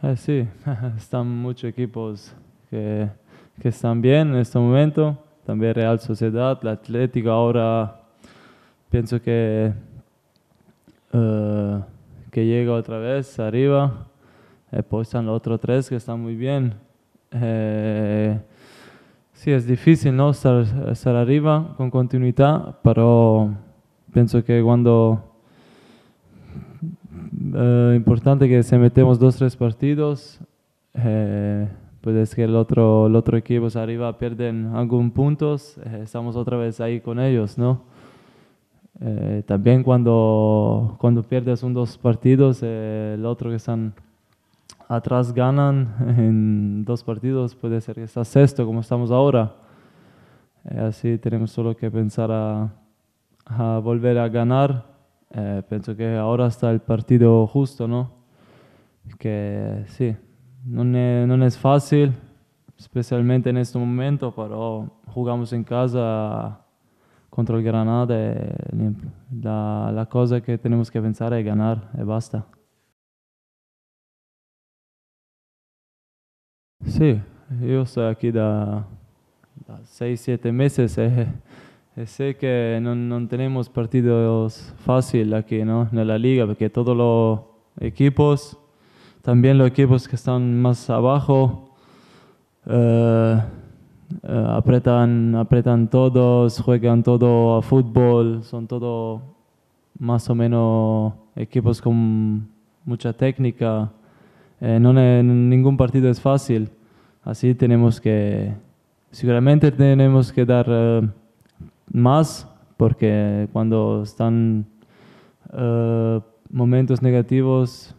Ah, sí, están muchos equipos que, que, están bien en este momento. También Real Sociedad, la Atlético ahora pienso que, eh, que llega otra vez arriba. Eh, pues están los otros tres que están muy bien. Eh, sí, es difícil ¿no? estar, estar arriba con continuidad, pero pienso que cuando eh, importante que si metemos dos, tres partidos, puede eh, pues es que el otro, el otro equipo arriba pierden algún puntos, eh, estamos otra vez ahí con ellos, ¿no? también cuando, cuando pierdes un dos partidos, el otro que están atrás ganan en dos partidos, puede ser que está sexto como estamos ahora. así tenemos solo que pensar a, a volver a ganar eh, penso che ora sta il que giusto, no? Che sì, non è, non è facile, specialmente in questo momento, pero jugamos en casa contra el Granada la, la cosa que tenemos que pensar es ganar y eh, basta. Sí, yo estoy aquí da, da 6-7 mesi. Eh, Sé que no, no, tenemos partidos fáciles aquí ¿no? en la liga, porque todos los equipos, también los equipos que están más abajo, eh, eh apretan, todos, juegan todo a fútbol, son todos más o menos equipos con mucha técnica. Eh, no, ningún partido es fácil, así tenemos que, seguramente tenemos que dar eh, más, porque cuando están eh, momentos negativos,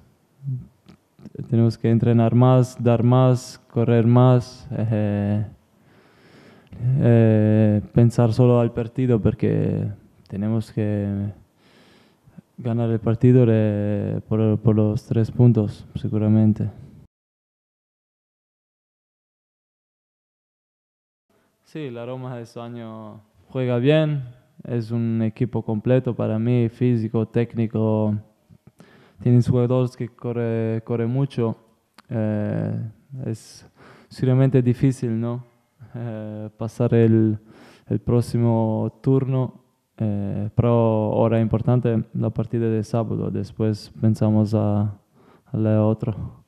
tenemos que entrenar más, dar más, correr más, eh, eh, pensar solo al partido, porque tenemos que ganar el partido por, los tres puntos, seguramente. Sí, la Roma este año juega bien, es un equipo completo para mí, físico, técnico. Tienen jugadores que corre, mucho. Eh, es seriamente difícil, ¿no? Eh, pasar el, próximo turno, eh, pero ahora importante la partida de sábado. Después pensamos a, a la otra.